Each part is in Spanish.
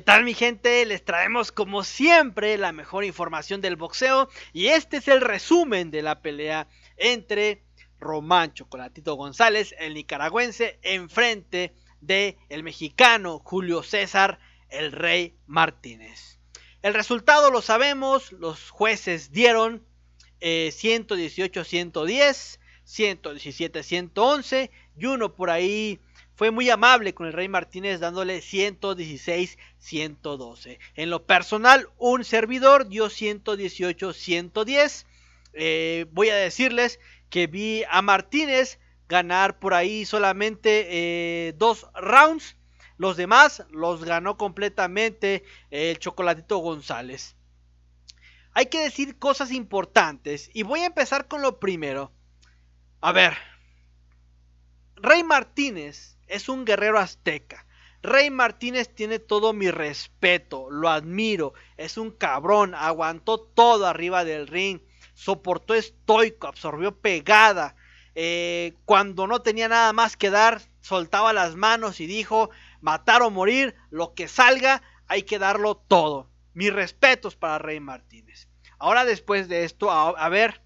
¿Qué tal mi gente? Les traemos como siempre la mejor información del boxeo y este es el resumen de la pelea entre Román Chocolatito González, el nicaragüense, enfrente de el mexicano Julio César el Rey Martínez. El resultado lo sabemos, los jueces dieron 118-110, eh, 117-111 y uno por ahí fue muy amable con el Rey Martínez dándole 116-112. En lo personal, un servidor dio 118-110. Eh, voy a decirles que vi a Martínez ganar por ahí solamente eh, dos rounds. Los demás los ganó completamente eh, el Chocolatito González. Hay que decir cosas importantes y voy a empezar con lo primero. A ver, Rey Martínez es un guerrero azteca. Rey Martínez tiene todo mi respeto, lo admiro, es un cabrón, aguantó todo arriba del ring, soportó estoico, absorbió pegada. Eh, cuando no tenía nada más que dar, soltaba las manos y dijo, matar o morir, lo que salga, hay que darlo todo. Mis respetos para Rey Martínez. Ahora después de esto, a, a ver,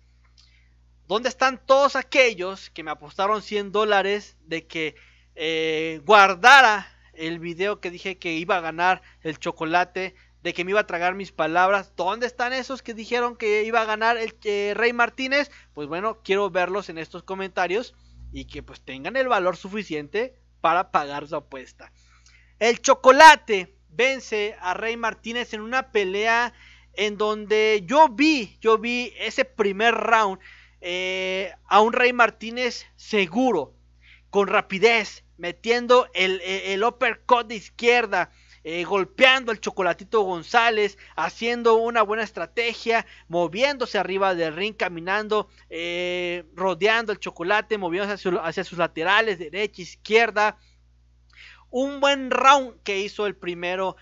¿dónde están todos aquellos que me apostaron 100 dólares de que eh, guardara el video que dije que iba a ganar el chocolate, de que me iba a tragar mis palabras. ¿Dónde están esos que dijeron que iba a ganar el eh, Rey Martínez? Pues bueno, quiero verlos en estos comentarios y que pues tengan el valor suficiente para pagar su apuesta. El chocolate vence a Rey Martínez en una pelea en donde yo vi, yo vi ese primer round eh, a un Rey Martínez seguro, con rapidez, metiendo el, eh, el uppercut de izquierda, eh, golpeando al Chocolatito González, haciendo una buena estrategia, moviéndose arriba del ring, caminando, eh, rodeando el chocolate, moviéndose hacia, sus laterales, derecha, izquierda un buen round que hizo el primero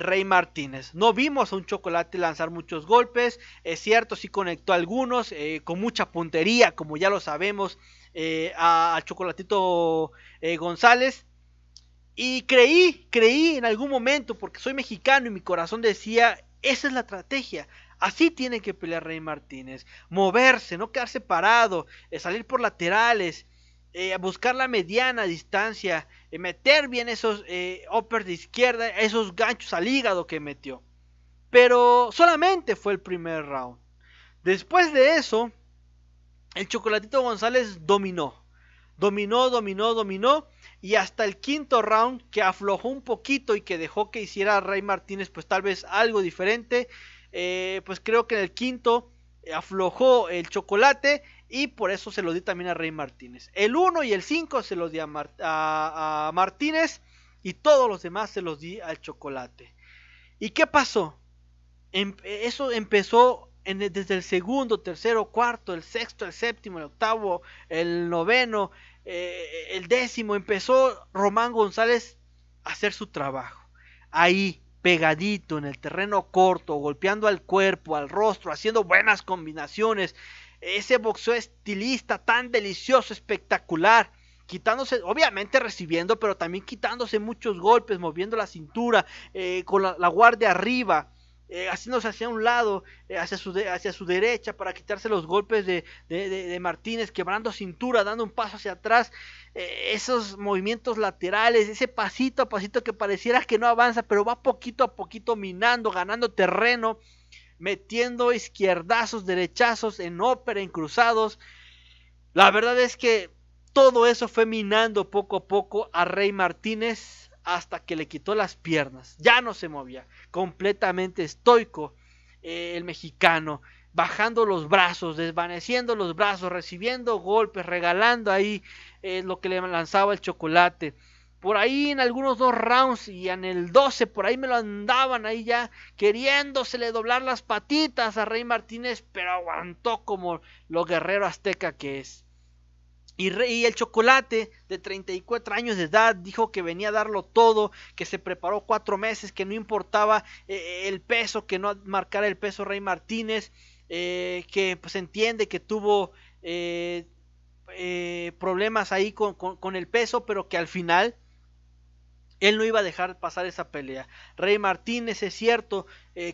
Rey Martínez. No vimos a un chocolate lanzar muchos golpes, es cierto, sí conectó algunos con mucha puntería, como ya lo sabemos, eh, a Chocolatito eh, González. Y creí, creí en algún momento, porque soy mexicano y mi corazón decía, esa es la estrategia. Así tiene que pelear Rey Martínez. Moverse, no quedarse parado, eh, salir por laterales, buscar la mediana distancia, meter bien esos uppers de izquierda, esos ganchos al hígado que metió. Pero solamente fue el primer round. Después de eso, el Chocolatito González dominó. Dominó, dominó, dominó. Y hasta el quinto round que aflojó un poquito y que dejó que hiciera Rey Martínez pues tal vez algo diferente. Eh, pues creo que en el quinto aflojó el chocolate y por eso se lo di también a Rey Martínez. El 1 y el 5 se los di a, a Martínez y todos los demás se los di al chocolate. ¿Y qué pasó? Em, eso empezó desde el segundo, tercero, cuarto, el sexto, el séptimo, el octavo, el noveno, eh, el décimo, empezó Román González a hacer su trabajo. Ahí, pegadito, en el terreno corto, golpeando al cuerpo, al rostro, haciendo buenas combinaciones. Ese boxeo estilista tan delicioso, espectacular quitándose, obviamente recibiendo, pero también quitándose muchos golpes, moviendo la cintura, eh, con la, guardia arriba haciéndose eh, hacia un lado, eh, hacia, su hacia su derecha para quitarse los golpes de, Martínez, quebrando cintura, dando un paso hacia atrás, eh, esos movimientos laterales, ese pasito a pasito que pareciera que no avanza, pero va poquito a poquito minando, ganando terreno, metiendo izquierdazos, derechazos en ópera, en cruzados. La verdad es que todo eso fue minando poco a poco a Rey Martínez hasta que le quitó las piernas. Ya no se movía. Completamente estoico eh, el mexicano. Bajando los brazos, desvaneciendo los brazos, recibiendo golpes, regalando ahí eh, lo que le lanzaba el chocolate. Por ahí en algunos dos rounds y en el 12, por ahí me lo andaban ahí ya queriéndosele doblar las patitas a Rey Martínez, pero aguantó como lo guerrero azteca que es. Y, el chocolate de 34 años de edad dijo que venía a darlo todo, que se preparó cuatro meses, que no importaba eh, el peso, que no marcara el peso Rey Martínez, eh, que pues entiende que tuvo eh, problemas ahí con, el peso, pero que al final él no iba a dejar pasar esa pelea. Rey Martínez, es cierto,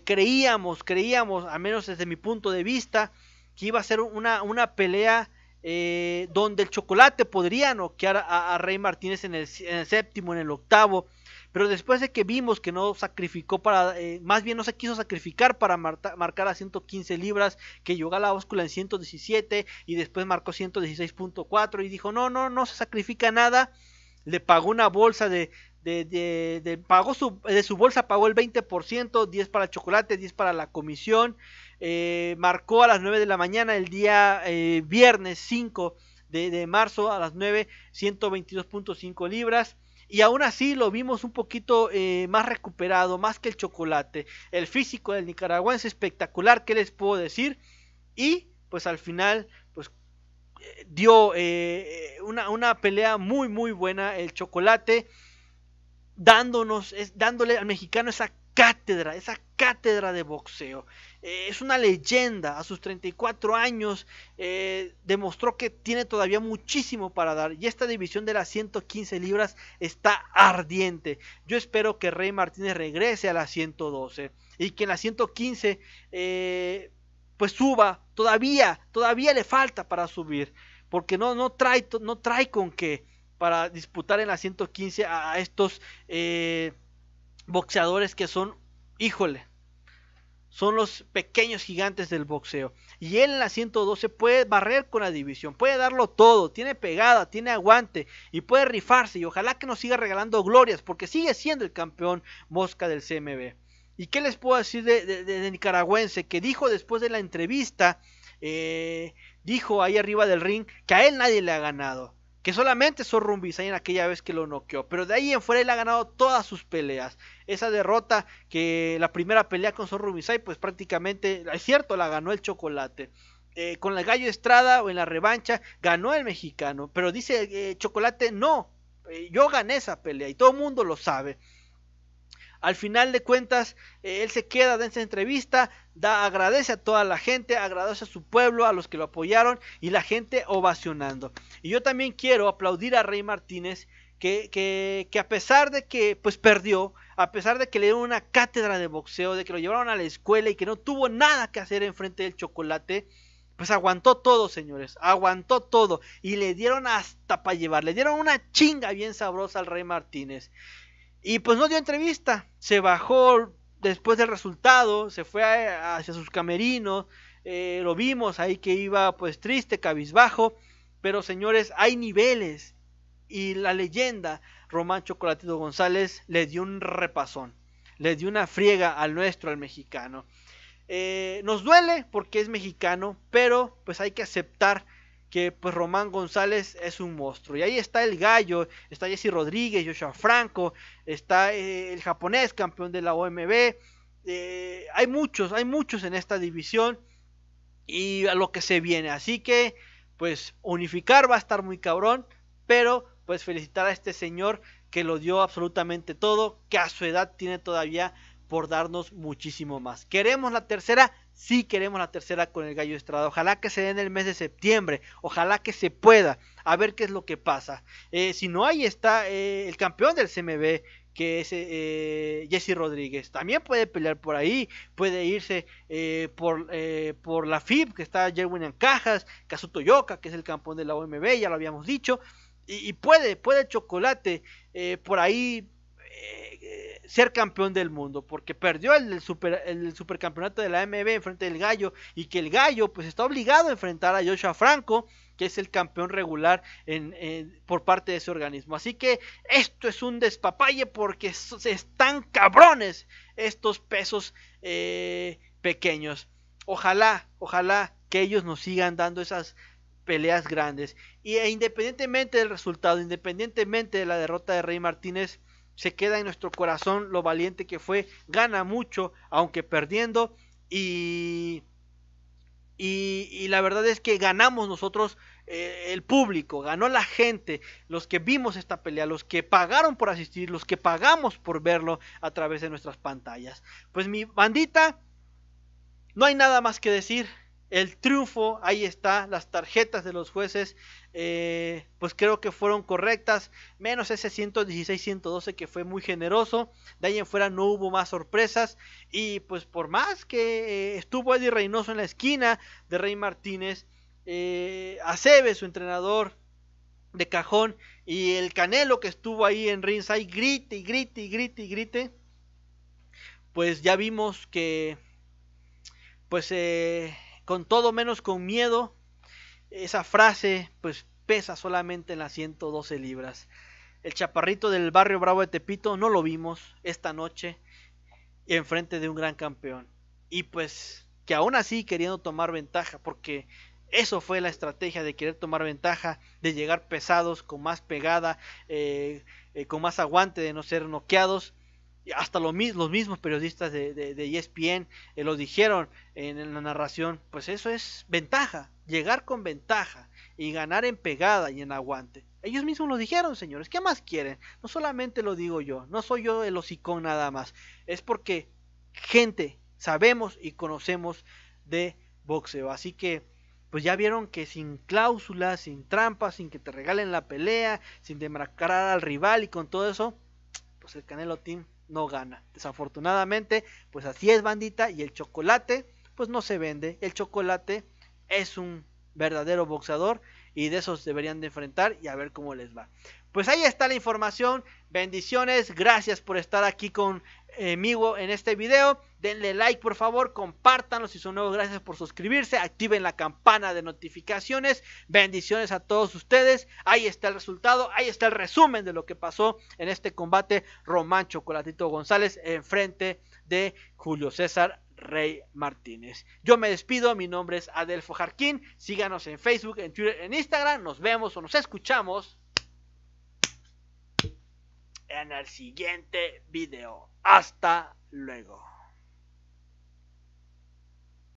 creíamos, creíamos, al menos desde mi punto de vista, que iba a ser una, una pelea eh, donde el chocolate podría noquear a, Rey Martínez en el, séptimo, en el octavo. Pero después de que vimos que no sacrificó para, eh, más bien no se quiso sacrificar para marcar a 115 libras, que llegó a la óscula en 117 y después marcó 116.4 y dijo, no, no, no se sacrifica nada le pagó una bolsa de, de, pagó su, de su bolsa pagó el 20%, 10 para el chocolate, 10 para la comisión. Eh, marcó a las 9 de la mañana el día eh, viernes 5 de, marzo a las 9, 122.5 libras. Y aún así lo vimos un poquito eh, más recuperado, más que el chocolate. El físico del nicaragüense espectacular, ¿qué les puedo decir? Y pues al final, pues dio una, una pelea muy, muy buena el chocolate dándonos, es, dándole al mexicano esa cátedra, esa cátedra de boxeo. Eh, es una leyenda, a sus 34 años eh, demostró que tiene todavía muchísimo para dar y esta división de las 115 libras está ardiente. Yo espero que Rey Martínez regrese a las 112 y que en las 115 eh, pues suba, todavía, todavía le falta para subir, porque no, no, trae, no trae con qué para disputar en la 115 a, estos eh, boxeadores que son, híjole, son los pequeños gigantes del boxeo. Y él en la 112 puede barrer con la división, puede darlo todo, tiene pegada, tiene aguante y puede rifarse. Y ojalá que nos siga regalando glorias porque sigue siendo el campeón mosca del CMB. ¿Y qué les puedo decir de, nicaragüense que dijo después de la entrevista? Eh, dijo ahí arriba del ring que a él nadie le ha ganado que solamente Zorro en aquella vez que lo noqueó. Pero de ahí en fuera él ha ganado todas sus peleas. Esa derrota que la primera pelea con Zorro pues prácticamente, es cierto, la ganó el chocolate. Eh, con el Gallo Estrada o en la revancha, ganó el mexicano. Pero dice eh, Chocolate, no, eh, yo gané esa pelea y todo el mundo lo sabe. Al final de cuentas, eh, él se queda de esa entrevista, da, agradece a toda la gente, agradece a su pueblo, a los que lo apoyaron y la gente ovacionando. Y yo también quiero aplaudir a Rey Martínez, que, que a pesar de que pues perdió, a pesar de que le dieron una cátedra de boxeo, de que lo llevaron a la escuela y que no tuvo nada que hacer enfrente del chocolate, pues aguantó todo, señores, aguantó todo y le dieron hasta para llevar, le dieron una chinga bien sabrosa al Rey Martínez. Y pues no dio entrevista, se bajó después del resultado, se fue hacia sus camerinos, eh, lo vimos ahí que iba pues triste, cabizbajo, pero señores, hay niveles y la leyenda Román Chocolatito González le dio un repasón, le dio una friega al nuestro, al mexicano. Eh, nos duele porque es mexicano, pero pues hay que aceptar que pues Román González es un monstruo. Y ahí está el gallo, está Jesse Rodríguez, Joshua Franco, está eh, el japonés campeón de la OMB. Eh, hay muchos, hay muchos en esta división y a lo que se viene. Así que pues unificar va a estar muy cabrón, pero pues felicitar a este señor que lo dio absolutamente todo, que a su edad tiene todavía por darnos muchísimo más. Queremos la tercera si queremos la tercera con el Gallo Estrada. Ojalá que se dé en el mes de septiembre. Ojalá que se pueda. A ver qué es lo que pasa. Eh, si no, ahí está eh, el campeón del CMB, que es eh, Jesse Rodríguez. También puede pelear por ahí, puede irse por, por la FIB, que está Jerwin en Cajas, Kazuto Yoka, que es el campeón de la OMB, ya lo habíamos dicho. Y, y puede, puede Chocolate por ahí eh, ser campeón del mundo, porque perdió el, super, el supercampeonato de la MB frente del Gallo y que el Gallo pues está obligado a enfrentar a Joshua Franco, que es el campeón regular por parte de ese organismo. Así que esto es un despapalle porque están cabrones estos pesos eh, pequeños. Ojalá, ojalá que ellos nos sigan dando esas peleas grandes. Y e, independientemente del resultado, independientemente de la derrota de Rey Martínez, se queda en nuestro corazón lo valiente que fue, gana mucho, aunque perdiendo, y, y, la verdad es que ganamos nosotros eh, el público, ganó la gente, los que vimos esta pelea, los que pagaron por asistir, los que pagamos por verlo a través de nuestras pantallas. Pues mi bandita, no hay nada más que decir, el triunfo, ahí está, las tarjetas de los jueces, eh, pues creo que fueron correctas, menos ese 116-112 que fue muy generoso, de ahí en fuera no hubo más sorpresas, y pues por más que eh, estuvo Eddie Reynoso en la esquina de Rey Martínez, eh, Acebe, su entrenador de cajón, y el Canelo que estuvo ahí en ringside, grite y grite y grite y grite, pues ya vimos que, pues... Eh, con todo menos con miedo, esa frase pues pesa solamente en las 112 libras. El chaparrito del barrio Bravo de Tepito no lo vimos esta noche enfrente de un gran campeón. Y pues que aún así queriendo tomar ventaja, porque eso fue la estrategia de querer tomar ventaja, de llegar pesados, con más pegada, eh, eh, con más aguante de no ser noqueados hasta los, los mismos periodistas de, de, de ESPN eh, lo dijeron en, en, la narración, pues eso es ventaja, llegar con ventaja y ganar en pegada y en aguante. Ellos mismos lo dijeron, señores, ¿qué más quieren? No solamente lo digo yo, no soy yo el hocicón nada más, es porque gente sabemos y conocemos de boxeo, así que pues ya vieron que sin cláusulas, sin trampas, sin que te regalen la pelea, sin demarcar al rival y con todo eso, pues el Canelo Team no gana. Desafortunadamente, pues así es bandita y el chocolate pues no se vende. El chocolate es un verdadero boxeador y de esos deberían de enfrentar y a ver cómo les va. Pues ahí está la información. Bendiciones, gracias por estar aquí con amigo en este video. Denle like por favor, compártanlo si son nuevos, gracias por suscribirse, activen la campana de notificaciones, bendiciones a todos ustedes, ahí está el resultado, ahí está el resumen de lo que pasó en este combate Román Chocolatito González en frente de Julio César Rey Martínez. Yo me despido, mi nombre es Adelfo Jarquín, síganos en Facebook, en Twitter, en Instagram, nos vemos o nos escuchamos en el siguiente video. Hasta luego.